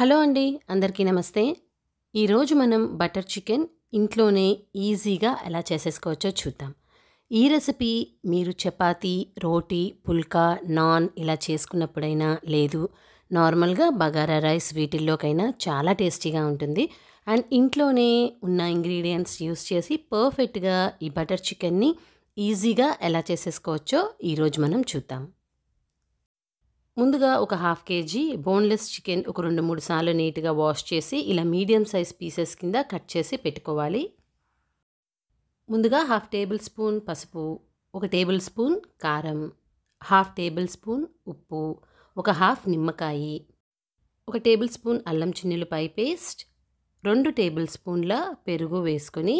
hello అండి అందరికీ నమస్తే ఈరోజు మనం బటర్ చికెన్ ఇంట్లోనే ఈజీగా ఎలా చేసేసుకోవచ్చో చూద్దాం ఈ రెసిపీ మీరు చపాతి రోటీ పుల్కా నాన్ ఇలా చేసుకున్నప్పుడైనా లేదు నార్మల్గా బగారా రైస్ వీటిల్లోకైనా చాలా టేస్టీగా ఉంటుంది అండ్ ఇంట్లోనే ఉన్న ఇంగ్రీడియంట్స్ యూస్ చేసి పర్ఫెక్ట్గా ఈ బటర్ చికెన్ని ఈజీగా ఎలా చేసేసుకోవచ్చో ఈరోజు మనం చూద్దాం ముందుగా ఒక హాఫ్ కేజీ బోన్లెస్ చికెన్ ఒక రెండు మూడు సార్లు నీట్గా వాష్ చేసి ఇలా మీడియం సైజ్ పీసెస్ కింద కట్ చేసి పెట్టుకోవాలి ముందుగా హాఫ్ టేబుల్ స్పూన్ పసుపు ఒక టేబుల్ స్పూన్ కారం హాఫ్ టేబుల్ స్పూన్ ఉప్పు ఒక హాఫ్ నిమ్మకాయి ఒక టేబుల్ స్పూన్ అల్లం పై పేస్ట్ రెండు టేబుల్ స్పూన్ల పెరుగు వేసుకొని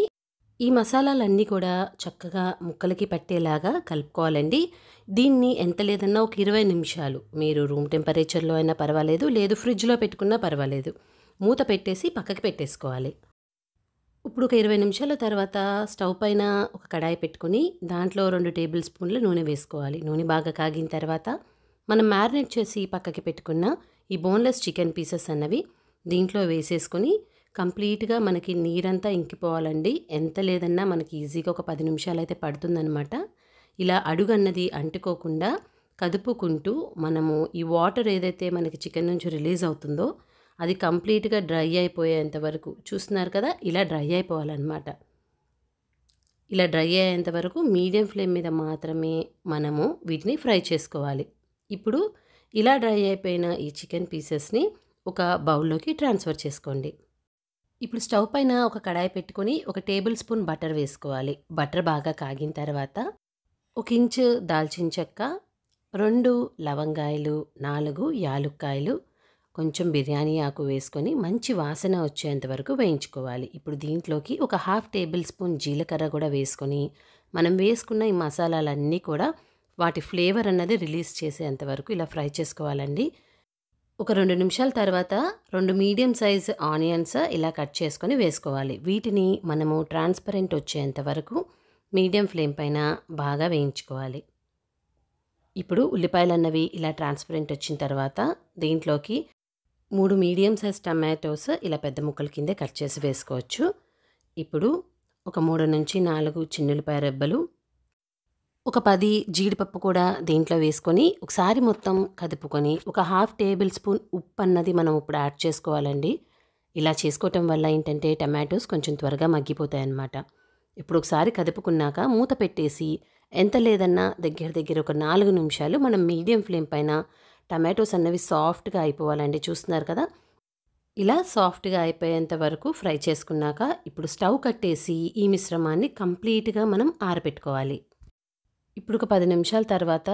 ఈ మసాలాలన్నీ కూడా చక్కగా ముక్కలకి పట్టేలాగా కలుపుకోవాలండి దీన్ని ఎంత లేదన్నా ఒక ఇరవై నిమిషాలు మీరు రూమ్ టెంపరేచర్లో అయినా పర్వాలేదు లేదు ఫ్రిడ్జ్లో పెట్టుకున్నా పర్వాలేదు మూత పెట్టేసి పక్కకి పెట్టేసుకోవాలి ఇప్పుడు ఒక ఇరవై నిమిషాల తర్వాత స్టవ్ పైన ఒక కడాయి పెట్టుకుని దాంట్లో రెండు టేబుల్ స్పూన్ల నూనె వేసుకోవాలి నూనె బాగా కాగిన తర్వాత మనం మ్యారినేట్ చేసి పక్కకి పెట్టుకున్న ఈ బోన్లెస్ చికెన్ పీసెస్ అన్నవి దీంట్లో వేసేసుకొని కంప్లీట్గా మనకి నీరంతా ఇంకిపోవాలండి ఎంత లేదన్నా మనకి ఈజీగా ఒక పది నిమిషాలు అయితే పడుతుందనమాట ఇలా అడుగు అన్నది అంటుకోకుండా కదుపుకుంటూ మనము ఈ వాటర్ ఏదైతే మనకి చికెన్ నుంచి రిలీజ్ అవుతుందో అది కంప్లీట్గా డ్రై అయిపోయేంత వరకు చూస్తున్నారు కదా ఇలా డ్రై అయిపోవాలన్నమాట ఇలా డ్రై అయ్యేంత వరకు మీడియం ఫ్లేమ్ మీద మాత్రమే మనము వీటిని ఫ్రై చేసుకోవాలి ఇప్పుడు ఇలా డ్రై అయిపోయిన ఈ చికెన్ పీసెస్ని ఒక బౌల్లోకి ట్రాన్స్ఫర్ చేసుకోండి ఇప్పుడు స్టవ్ పైన ఒక కడాయి పెట్టుకుని ఒక టేబుల్ స్పూన్ బటర్ వేసుకోవాలి బటర్ బాగా కాగిన తర్వాత ఒక ఇంచు దాల్చిన చెక్క రెండు లవంగాయలు నాలుగు యాలుక్కాయలు కొంచెం బిర్యానీ ఆకు వేసుకొని మంచి వాసన వచ్చేంత వరకు వేయించుకోవాలి ఇప్పుడు దీంట్లోకి ఒక హాఫ్ టేబుల్ స్పూన్ జీలకర్ర కూడా వేసుకొని మనం వేసుకున్న ఈ మసాలాలన్నీ కూడా వాటి ఫ్లేవర్ అన్నది రిలీజ్ చేసేంత వరకు ఇలా ఫ్రై చేసుకోవాలండి ఒక రెండు నిమిషాల తర్వాత రెండు మీడియం సైజ్ ఆనియన్స్ ఇలా కట్ చేసుకొని వేసుకోవాలి వీటిని మనము ట్రాన్స్పరెంట్ వచ్చేంత వరకు మీడియం ఫ్లేమ్ పైన బాగా వేయించుకోవాలి ఇప్పుడు ఉల్లిపాయలు అన్నవి ఇలా ట్రాన్స్పరెంట్ వచ్చిన తర్వాత దీంట్లోకి మూడు మీడియం సైజ్ టమాటోస్ ఇలా పెద్ద ముక్కల కిందే కట్ చేసి వేసుకోవచ్చు ఇప్పుడు ఒక మూడు నుంచి నాలుగు చిన్నులపాయ రెబ్బలు ఒక పది జీడిపప్పు కూడా దీంట్లో వేసుకొని ఒకసారి మొత్తం కదుపుకొని ఒక హాఫ్ టేబుల్ స్పూన్ ఉప్పు అన్నది మనం ఇప్పుడు యాడ్ చేసుకోవాలండి ఇలా చేసుకోవటం వల్ల ఏంటంటే టమాటోస్ కొంచెం త్వరగా మగ్గిపోతాయన్నమాట ఇప్పుడు ఒకసారి కదుపుకున్నాక మూత పెట్టేసి ఎంత లేదన్నా దగ్గర దగ్గర ఒక నాలుగు నిమిషాలు మనం మీడియం ఫ్లేమ్ పైన టమాటోస్ అన్నవి సాఫ్ట్గా అయిపోవాలండి చూస్తున్నారు కదా ఇలా సాఫ్ట్గా అయిపోయేంత వరకు ఫ్రై చేసుకున్నాక ఇప్పుడు స్టవ్ కట్టేసి ఈ మిశ్రమాన్ని కంప్లీట్గా మనం ఆరబెట్టుకోవాలి ఇప్పుడు ఒక పది నిమిషాల తర్వాత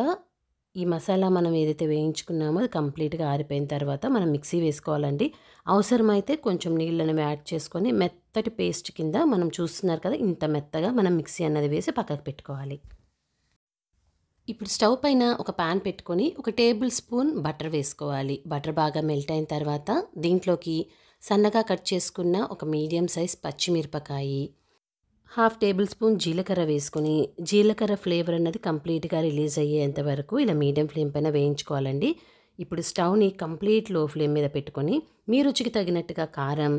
ఈ మసాలా మనం ఏదైతే వేయించుకున్నామో అది కంప్లీట్గా ఆరిపోయిన తర్వాత మనం మిక్సీ వేసుకోవాలండి అవసరమైతే కొంచెం నీళ్ళను యాడ్ చేసుకొని మెత్తటి పేస్ట్ కింద మనం చూస్తున్నారు కదా ఇంత మెత్తగా మనం మిక్సీ అన్నది వేసి పక్కకు పెట్టుకోవాలి ఇప్పుడు స్టవ్ పైన ఒక ప్యాన్ పెట్టుకొని ఒక టేబుల్ స్పూన్ బటర్ వేసుకోవాలి బటర్ బాగా మెల్ట్ అయిన తర్వాత దీంట్లోకి సన్నగా కట్ చేసుకున్న ఒక మీడియం సైజ్ పచ్చిమిరపకాయి హాఫ్ టేబుల్ స్పూన్ జీలకర్ర వేసుకుని జీలకర్ర ఫ్లేవర్ అన్నది కంప్లీట్గా రిలీజ్ అయ్యేంత వరకు ఇలా మీడియం ఫ్లేమ్ పైన వేయించుకోవాలండి ఇప్పుడు స్టవ్ని కంప్లీట్ లో ఫ్లేమ్ మీద పెట్టుకొని మీ రుచికి తగినట్టుగా కారం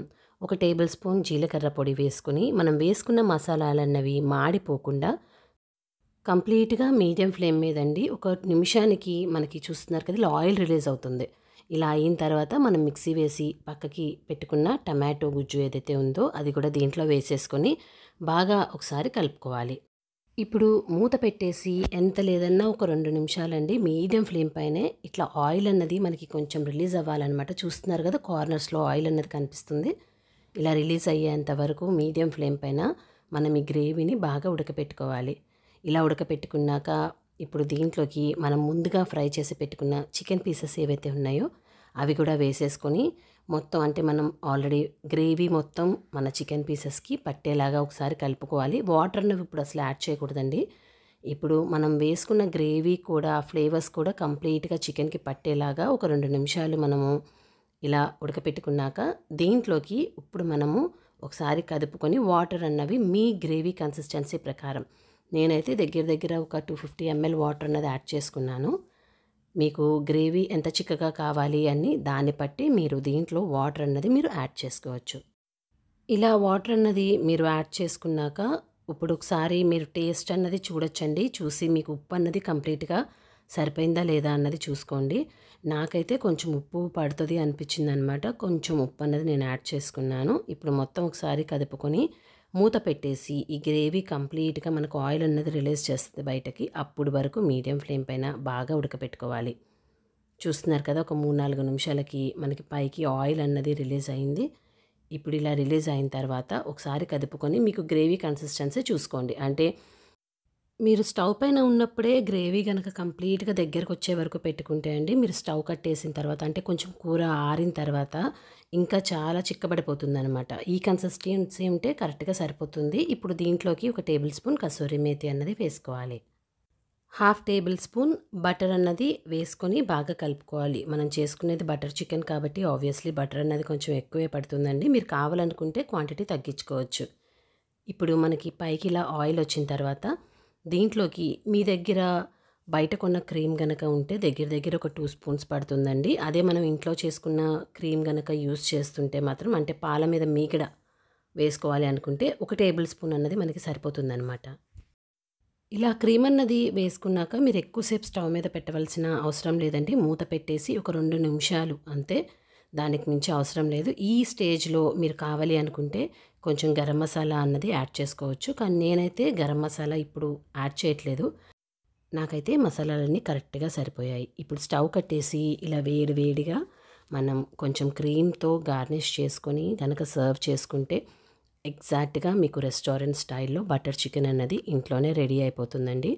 ఒక టేబుల్ స్పూన్ జీలకర్ర పొడి వేసుకుని మనం వేసుకున్న మసాలాలన్నవి మాడిపోకుండా కంప్లీట్గా మీడియం ఫ్లేమ్ మీదండి ఒక నిమిషానికి మనకి చూస్తున్నారు కదా ఆయిల్ రిలీజ్ అవుతుంది ఇలా అయిన తర్వాత మనం మిక్సీ వేసి పక్కకి పెట్టుకున్న టమాటో గుజ్జు ఏదైతే ఉందో అది కూడా దీంట్లో వేసేసుకొని బాగా ఒకసారి కలుపుకోవాలి ఇప్పుడు మూత పెట్టేసి ఎంత లేదన్నా ఒక రెండు నిమిషాలండి మీడియం ఫ్లేమ్ పైనే ఇట్లా ఆయిల్ అన్నది మనకి కొంచెం రిలీజ్ అవ్వాలన్నమాట చూస్తున్నారు కదా కార్నర్స్లో ఆయిల్ అన్నది కనిపిస్తుంది ఇలా రిలీజ్ అయ్యేంత వరకు మీడియం ఫ్లేమ్ పైన మనం ఈ గ్రేవీని బాగా ఉడకపెట్టుకోవాలి ఇలా ఉడకపెట్టుకున్నాక ఇప్పుడు దీంట్లోకి మనం ముందుగా ఫ్రై చేసి పెట్టుకున్న చికెన్ పీసెస్ ఏవైతే ఉన్నాయో అవి కూడా వేసేసుకొని మొత్తం అంటే మనం ఆల్రెడీ గ్రేవీ మొత్తం మన చికెన్ పీసెస్కి పట్టేలాగా ఒకసారి కలుపుకోవాలి వాటర్ ఇప్పుడు అసలు యాడ్ చేయకూడదండి ఇప్పుడు మనం వేసుకున్న గ్రేవీ కూడా ఫ్లేవర్స్ కూడా కంప్లీట్గా చికెన్కి పట్టేలాగా ఒక రెండు నిమిషాలు మనము ఇలా ఉడకపెట్టుకున్నాక దీంట్లోకి ఇప్పుడు మనము ఒకసారి కదుపుకొని వాటర్ అన్నవి మీ గ్రేవీ కన్సిస్టెన్సీ ప్రకారం నేనైతే దగ్గర దగ్గర ఒక టూ ఫిఫ్టీ ఎంఎల్ వాటర్ అనేది యాడ్ చేసుకున్నాను మీకు గ్రేవీ ఎంత చిక్కగా కావాలి అని దాన్ని బట్టి మీరు దీంట్లో వాటర్ అన్నది మీరు యాడ్ చేసుకోవచ్చు ఇలా వాటర్ అన్నది మీరు యాడ్ చేసుకున్నాక ఇప్పుడు ఒకసారి మీరు టేస్ట్ అన్నది చూడొచ్చండి చూసి మీకు ఉప్పు అన్నది కంప్లీట్గా సరిపోయిందా లేదా అన్నది చూసుకోండి నాకైతే కొంచెం ఉప్పు పడుతుంది అనిపించింది అనమాట కొంచెం ఉప్పు అన్నది నేను యాడ్ చేసుకున్నాను ఇప్పుడు మొత్తం ఒకసారి కదుపుకొని మూత పెట్టేసి ఈ గ్రేవీ కంప్లీట్గా మనకు ఆయిల్ అన్నది రిలీజ్ చేస్తుంది బయటకి అప్పుడు వరకు మీడియం ఫ్లేమ్ పైన బాగా ఉడకపెట్టుకోవాలి చూస్తున్నారు కదా ఒక మూడు నాలుగు నిమిషాలకి మనకి పైకి ఆయిల్ అన్నది రిలీజ్ అయింది ఇప్పుడు ఇలా రిలీజ్ అయిన తర్వాత ఒకసారి కదుపుకొని మీకు గ్రేవీ కన్సిస్టెన్సీ చూసుకోండి అంటే మీరు స్టవ్ పైన ఉన్నప్పుడే గ్రేవీ కనుక కంప్లీట్గా దగ్గరకు వచ్చే వరకు పెట్టుకుంటే అండి మీరు స్టవ్ కట్టేసిన తర్వాత అంటే కొంచెం కూర ఆరిన తర్వాత ఇంకా చాలా చిక్కబడిపోతుంది అనమాట ఈ కన్సిస్టెన్సీ ఉంటే కరెక్ట్గా సరిపోతుంది ఇప్పుడు దీంట్లోకి ఒక టేబుల్ స్పూన్ కసూరి మేతి అన్నది వేసుకోవాలి హాఫ్ టేబుల్ స్పూన్ బటర్ అన్నది వేసుకొని బాగా కలుపుకోవాలి మనం చేసుకునేది బటర్ చికెన్ కాబట్టి ఆబ్వియస్లీ బటర్ అన్నది కొంచెం ఎక్కువే పడుతుందండి మీరు కావాలనుకుంటే క్వాంటిటీ తగ్గించుకోవచ్చు ఇప్పుడు మనకి పైకి ఇలా ఆయిల్ వచ్చిన తర్వాత దీంట్లోకి మీ దగ్గర బయట కొన్న క్రీమ్ గనక ఉంటే దగ్గర దగ్గర ఒక టూ స్పూన్స్ పడుతుందండి అదే మనం ఇంట్లో చేసుకున్న క్రీమ్ గనక యూస్ చేస్తుంటే మాత్రం అంటే పాల మీద మీగడ వేసుకోవాలి అనుకుంటే ఒక టేబుల్ స్పూన్ అన్నది మనకి సరిపోతుందనమాట ఇలా క్రీమ్ అన్నది వేసుకున్నాక మీరు ఎక్కువసేపు స్టవ్ మీద పెట్టవలసిన అవసరం లేదండి మూత పెట్టేసి ఒక రెండు నిమిషాలు అంతే దానికి మించి అవసరం లేదు ఈ స్టేజ్లో మీరు కావాలి అనుకుంటే కొంచెం గరం మసాలా అన్నది యాడ్ చేసుకోవచ్చు కానీ నేనైతే గరం మసాలా ఇప్పుడు యాడ్ చేయట్లేదు నాకైతే మసాలాలన్నీ కరెక్ట్గా సరిపోయాయి ఇప్పుడు స్టవ్ కట్టేసి ఇలా వేడి వేడిగా మనం కొంచెం క్రీమ్తో గార్నిష్ చేసుకొని కనుక సర్వ్ చేసుకుంటే ఎగ్జాక్ట్గా మీకు రెస్టారెంట్ స్టైల్లో బటర్ చికెన్ అన్నది ఇంట్లోనే రెడీ అయిపోతుందండి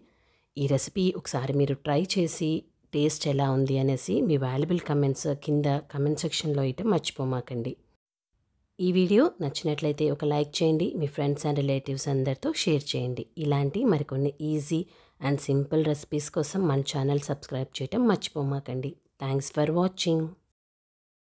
ఈ రెసిపీ ఒకసారి మీరు ట్రై చేసి టేస్ట్ ఎలా ఉంది అనేసి మీ వాల్యుబుల్ కమెంట్స్ కింద కమెంట్ సెక్షన్లో అయితే మర్చిపోమాకండి ఈ వీడియో నచ్చినట్లయితే ఒక లైక్ చేయండి మీ ఫ్రెండ్స్ అండ్ రిలేటివ్స్ అందరితో షేర్ చేయండి ఇలాంటి మరికొన్ని ఈజీ అండ్ సింపుల్ రెసిపీస్ కోసం మన ఛానల్ సబ్స్క్రైబ్ చేయటం మర్చిపోమాకండి థ్యాంక్స్ ఫర్ వాచింగ్